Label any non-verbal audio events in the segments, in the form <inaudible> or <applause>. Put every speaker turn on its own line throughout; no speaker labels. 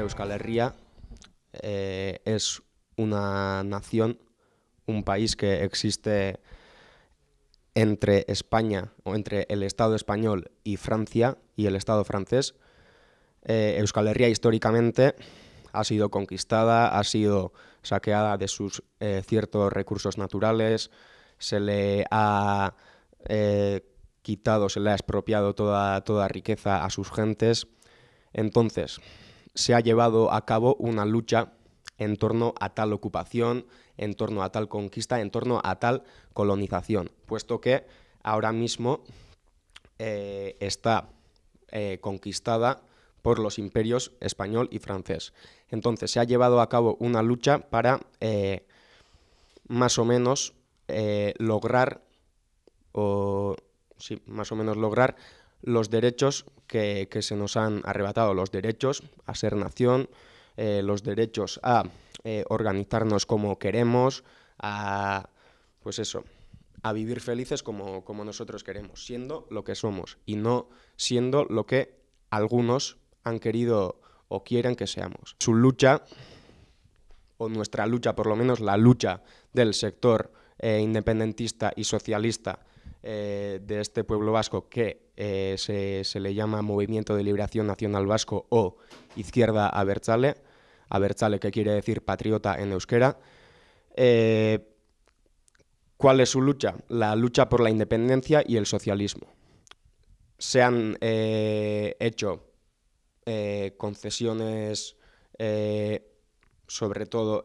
Euskal Herria eh, es una nación, un país que existe entre España o entre el Estado español y Francia y el Estado francés. Eh, Euskal Herria históricamente ha sido conquistada, ha sido saqueada de sus eh, ciertos recursos naturales, se le ha quitado, se le ha expropiado toda, toda riqueza a sus gentes. Entonces, se ha llevado a cabo una lucha en torno a tal ocupación, en torno a tal conquista, en torno a tal colonización, puesto que ahora mismo eh, está eh, conquistada por los imperios español y francés. Entonces se ha llevado a cabo una lucha para eh, más o menos lograr, más o menos lograr los derechos que, se nos han arrebatado, los derechos a ser nación, eh, los derechos a eh, organizarnos como queremos, a, pues eso, a vivir felices como, nosotros queremos, siendo lo que somos y no siendo lo que algunos han querido o quieren que seamos. Su lucha, o nuestra lucha, por lo menos la lucha del sector eh, independentista y socialista eh, de este pueblo vasco que eh, se, le llama Movimiento de Liberación Nacional Vasco o Izquierda Abertzale, Abertzale que quiere decir patriota en euskera. Eh, ¿Cuál es su lucha? La lucha por la independencia y el socialismo. Se han hecho concesiones, sobre todo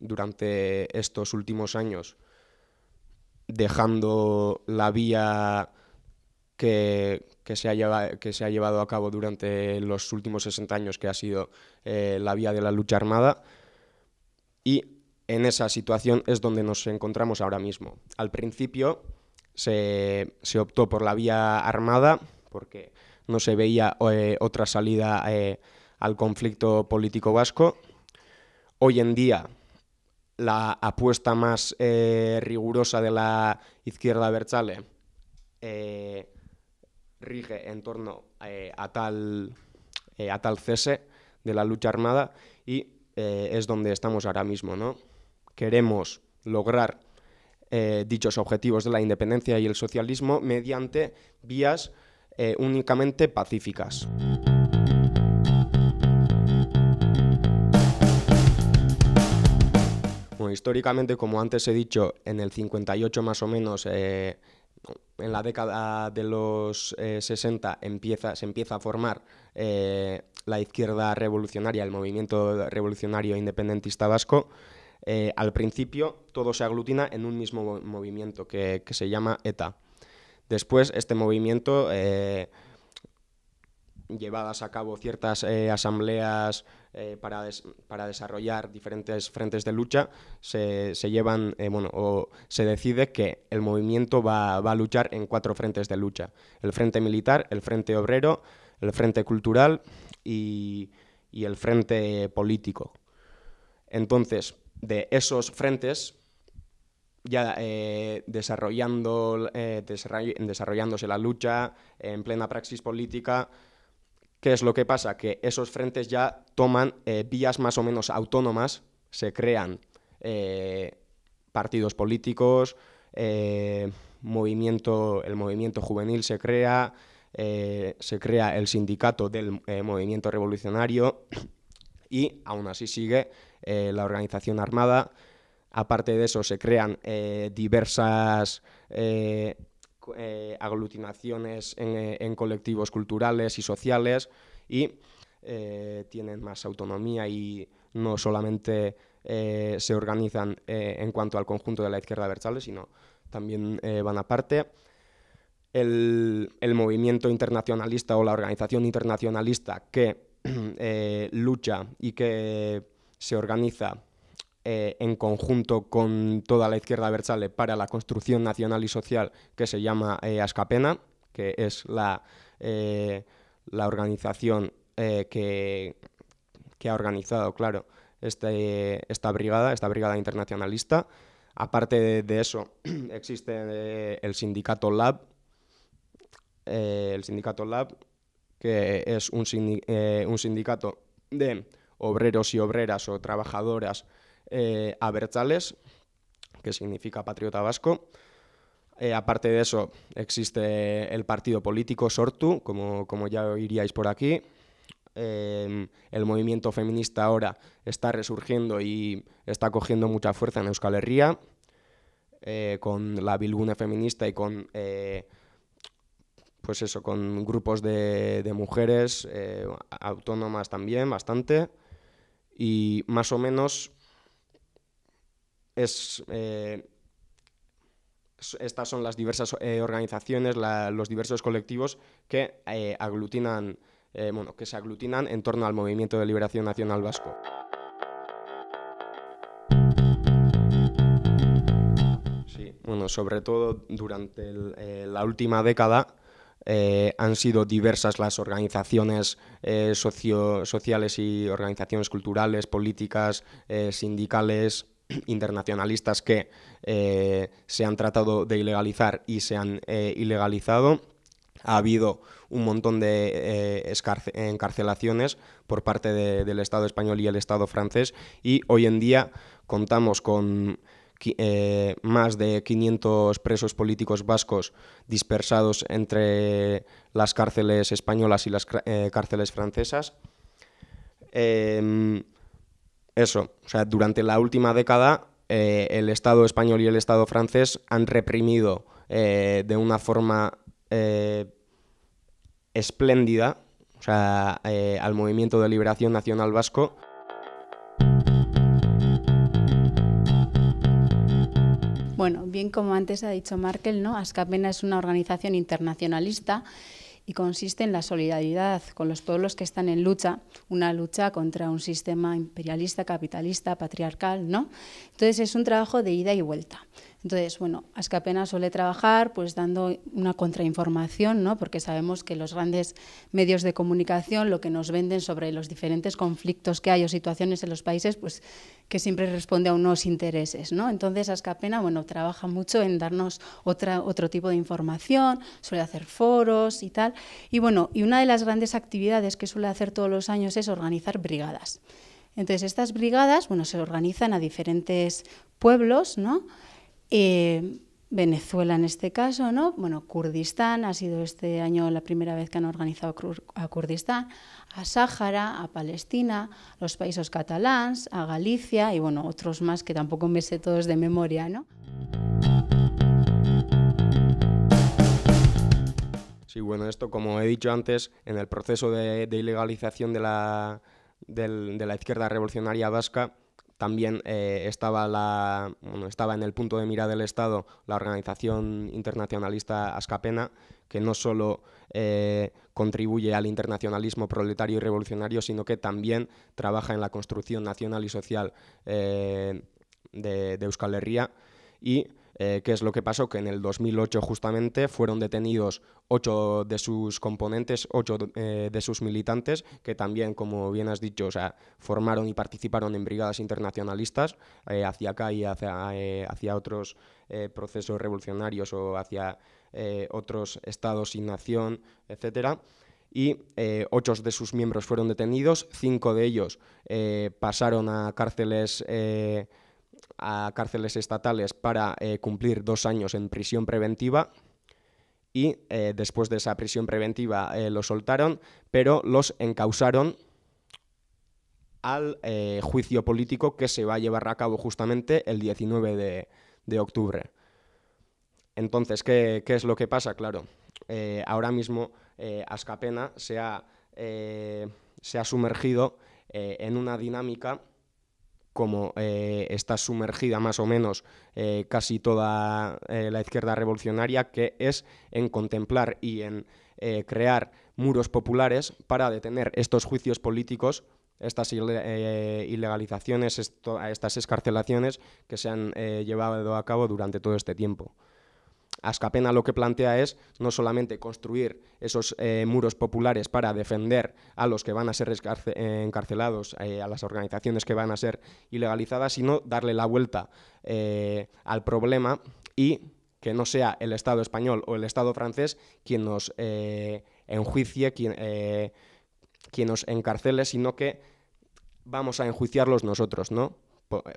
durante estos últimos años, dejando la vía que, se ha llevado, a cabo durante los últimos 60 años, que ha sido eh, la vía de la lucha armada. Y en esa situación es donde nos encontramos ahora mismo. Al principio se, optó por la vía armada porque no se veía eh, otra salida eh, al conflicto político vasco. Hoy en día la apuesta más eh, rigurosa de la izquierda berchale eh, rige en torno eh, a, tal, cese de la lucha armada y es donde estamos ahora mismo. Queremos lograr dichos objetivos de la independencia y el socialismo mediante vías únicamente pacíficas. históricamente, como antes he dicho, en el 58 más o menos, eh, en la década de los 60, eh, empieza, se empieza a formar eh, la izquierda revolucionaria, el movimiento revolucionario independentista vasco. al principio todo se aglutina en un mismo movimiento que se llama ETA. Después este movimiento llevadas a cabo ciertas eh, asambleas eh, para, desarrollar diferentes frentes de lucha, se, llevan, eh, se decide que el movimiento va, a luchar en cuatro frentes de lucha. El frente militar, el frente obrero, el frente cultural y, el frente político. Entonces, de esos frentes, ya desarrollando, desarrollándose la lucha en plena praxis política, ¿Qué es lo que pasa? Que esos frentes ya toman eh, vías más o menos autónomas, se crean eh, partidos políticos, eh, movimiento, el movimiento juvenil se crea, se crea el sindicato del movimiento revolucionario <coughs> y aún así sigue la organización armada. Aparte de eso, se crean diversas eh, aglutinaciones eh, en, colectivos culturales y sociales y eh, tienen más autonomía y no solamente se organizan en cuanto al conjunto de la izquierda Berchale, sino también van aparte. El, el, movimiento internacionalista o la organización internacionalista que <clears throat> lucha y que se organiza eh, en conjunto con toda la izquierda abertzale para la construcción nacional y social que se llama eh, Ascapena, que es la, eh, organización que, ha organizado, claro, este, esta brigada, esta brigada internacionalista. Aparte de, eso, <clears throat> existe el sindicato Lab, el sindicato Lab, que es un, sindicato de obreros y obreras o trabajadoras eh, a Abertzales, que significa patriota vasco. Eh, aparte de eso, existe el partido político Sortu, como, ya oiríais por aquí. Em, el movimiento feminista ahora está resurgiendo y está cogiendo mucha fuerza en Euskal Herria, eh, con la viluna feminista y con, pues eso, con grupos de, de mujeres autónomas también, bastante. Y más o menos eh, estas son las diversas eh, organizaciones, los diversos colectivos que eh, aglutinan, que se aglutinan en torno al movimiento de liberación nacional vasco. Sí, bueno, sobre todo durante la última década han sido diversas las organizaciones socio sociales y organizaciones culturales, políticas, sindicales, <clears throat> internacionalistas que eh, se han tratado de ilegalizar y se han eh, ilegalizado. Ha habido un montón de eh, encarcelaciones por parte del Estado español y el Estado francés y hoy en día contamos con más de 500 presos políticos vascos dispersados entre las cárceles españolas y las cárceles francesas. Em, eso, o sea, durante la última década eh, el Estado español y el Estado francés han reprimido eh, de una forma eh, espléndida al movimiento de liberación nacional vasco.
Bueno, bien como antes ha dicho Markel, ¿no? Ascapena es una organización internacionalista y consiste en la solidaridad con los pueblos que están en lucha, una lucha contra un sistema imperialista, capitalista, patriarcal, ¿no? Entonces es un trabajo de ida y vuelta. Entonces, bueno, Ascapena suele trabajar pues dando una contrainformación, ¿no? porque sabemos que los grandes medios de comunicación lo que nos venden sobre los diferentes conflictos que hay o situaciones en los países, pues que siempre responde a unos intereses. ¿no? Entonces, Ascapena bueno, trabaja mucho en darnos otra, otro tipo de información, suele hacer foros y tal. Y bueno, y una de las grandes actividades que suele hacer todos los años es organizar brigadas. Entonces, estas brigadas bueno, se organizan a diferentes pueblos, ¿no? Eh, Venezuela en este caso, ¿no? Bueno, Kurdistán ha sido este año la primera vez que han organizado a Kurdistán, a Sáhara, a Palestina, los países catalans, a Galicia y bueno, otros más que tampoco me sé todos de memoria, ¿no?
Sí, bueno, esto como he dicho antes, en el proceso de, ilegalización de la, de la izquierda revolucionaria vasca, también eh, estaba, la, bueno, estaba en el punto de mira del Estado la organización internacionalista Ascapena, que no solo eh, contribuye al internacionalismo proletario y revolucionario, sino que también trabaja en la construcción nacional y social eh, de, de Euskal Herria. Y eh, que ¿Qué es lo que pasó? Que en el 2008 justamente fueron detenidos ocho de sus componentes, ocho eh, de sus militantes, que también, como bien has dicho, formaron y participaron en brigadas internacionalistas eh, hacia acá y hacia, otros procesos revolucionarios o hacia otros estados y nación, etc. y ocho de sus miembros fueron detenidos, cinco de ellos pasaron a cárceles a cárceles estatales para eh, cumplir dos años en prisión preventiva y eh, después de esa prisión preventiva eh, los soltaron, pero los encausaron al juicio político que se va a llevar a cabo justamente el 19 de, octubre. Entonces, ¿qué, es lo que pasa? Claro, ahora mismo Ascapena se ha, se ha sumergido en una dinámica como eh, está sumergida más o menos eh, casi toda eh, la izquierda revolucionaria, que es en contemplar y en crear muros populares para detener estos juicios políticos, estas ilegalizaciones, estas escarcelaciones que se han llevado a cabo durante todo este tiempo. Ascapena lo que plantea es no solamente construir esos eh, muros populares para defender a los que van a ser encarcelados, eh, a las organizaciones que van a ser ilegalizadas, sino darle la vuelta eh, al problema y que no sea el Estado español o el Estado francés quien nos enjuicie, quien, quien nos encarcele, sino que vamos a enjuiciarlos nosotros, ¿no?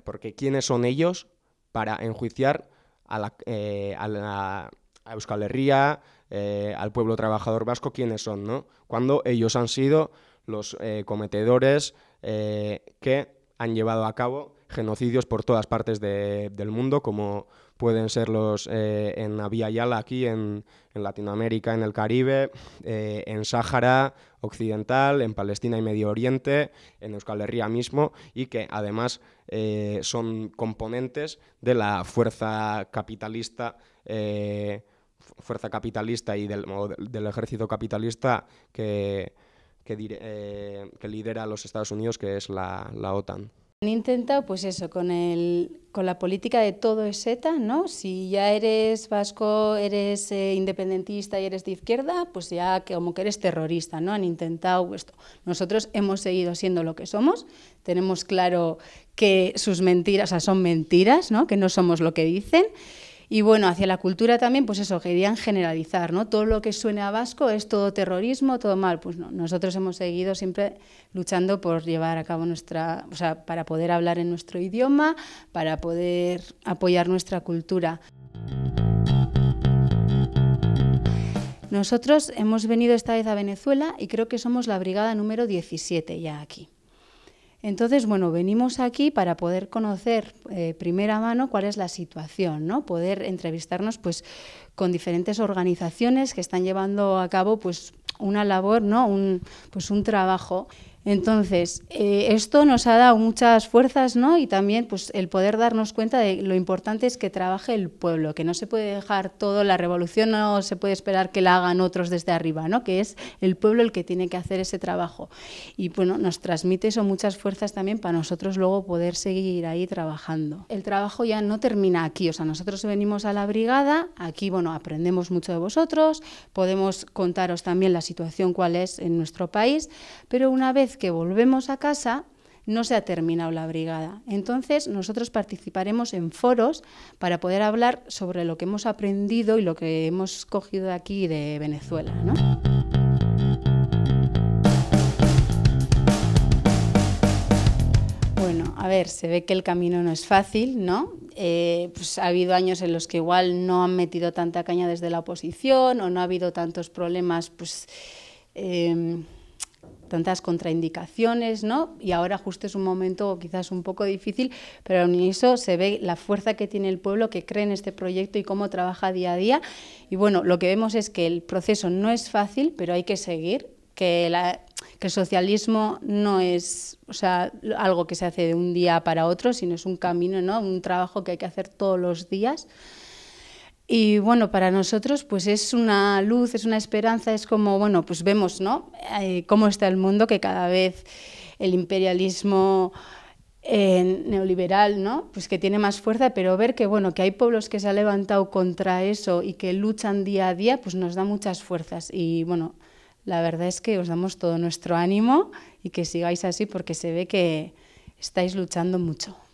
Porque ¿quiénes son ellos para enjuiciar? a, la, eh, Euskal Herria, eh, al pueblo trabajador vasco, quiénes son, ¿no? Cuando ellos han sido los eh, cometedores que han llevado a cabo genocidios por todas partes del mundo, como pueden ser los eh, en Avia Yala aquí en, en, Latinoamérica, en el Caribe, eh, en Sáhara Occidental, en Palestina y Medio Oriente, en Euskal Herria mismo, y que además eh, son componentes de la fuerza capitalista eh, fuerza capitalista y del, ejército capitalista que, que, lidera los Estados Unidos, que es la, la, OTAN.
Han intentado, pues eso, con el con la política de todo es ETA, ¿no? Si ya eres vasco, eres eh, independentista y eres de izquierda, pues ya que, como que eres terrorista, ¿no? Han intentado esto. Nosotros hemos seguido siendo lo que somos, tenemos claro que sus mentiras, son mentiras, ¿no? Que no somos lo que dicen. Y bueno, hacia la cultura también, pues eso, querían generalizar, ¿no? Todo lo que suene a vasco es todo terrorismo, todo mal. Pues nosotros hemos seguido siempre luchando por llevar a cabo nuestra, o sea, para poder hablar en nuestro idioma, para poder apoyar nuestra cultura. Nosotros hemos venido esta vez a Venezuela y creo que somos la brigada número 17 ya aquí. Entonces, bueno, venimos aquí para poder conocer eh, primera mano cuál es la situación, ¿no? Poder entrevistarnos pues con diferentes organizaciones que están llevando a cabo pues una labor, ¿no? Un, pues un trabajo entonces, eh, esto nos ha dado muchas fuerzas ¿no? y también pues, el poder darnos cuenta de lo importante es que trabaje el pueblo, que no se puede dejar todo, la revolución no se puede esperar que la hagan otros desde arriba, ¿no? que es el pueblo el que tiene que hacer ese trabajo. Y bueno, nos transmite eso muchas fuerzas también para nosotros luego poder seguir ahí trabajando. El trabajo ya no termina aquí, o sea, nosotros venimos a la brigada, aquí bueno, aprendemos mucho de vosotros, podemos contaros también la situación cuál es en nuestro país, pero una vez que volvemos a casa no se ha terminado la brigada. Entonces, nosotros participaremos en foros para poder hablar sobre lo que hemos aprendido y lo que hemos cogido de aquí de Venezuela. ¿no? Bueno, a ver, se ve que el camino no es fácil, ¿no? Eh, pues ha habido años en los que igual no han metido tanta caña desde la oposición o no ha habido tantos problemas, pues... Em, tantas contraindicaciones, ¿no? Y ahora justo es un momento quizás un poco difícil, pero en eso se ve la fuerza que tiene el pueblo que cree en este proyecto y cómo trabaja día a día. Y bueno, lo que vemos es que el proceso no es fácil, pero hay que seguir, que que el socialismo no es o sea, algo que se hace de un día para otro, sino es un camino, ¿no? un trabajo que hay que hacer todos los días. Y bueno, para nosotros pues es una luz, es una esperanza, es como, bueno, pues vemos, ¿no? Eh, cómo está el mundo, que cada vez el imperialismo eh, neoliberal, ¿no? Pues que tiene más fuerza, pero ver que, bueno, que hay pueblos que se han levantado contra eso y que luchan día a día, pues nos da muchas fuerzas. Y bueno, la verdad es que os damos todo nuestro ánimo y que sigáis así porque se ve que estáis luchando mucho.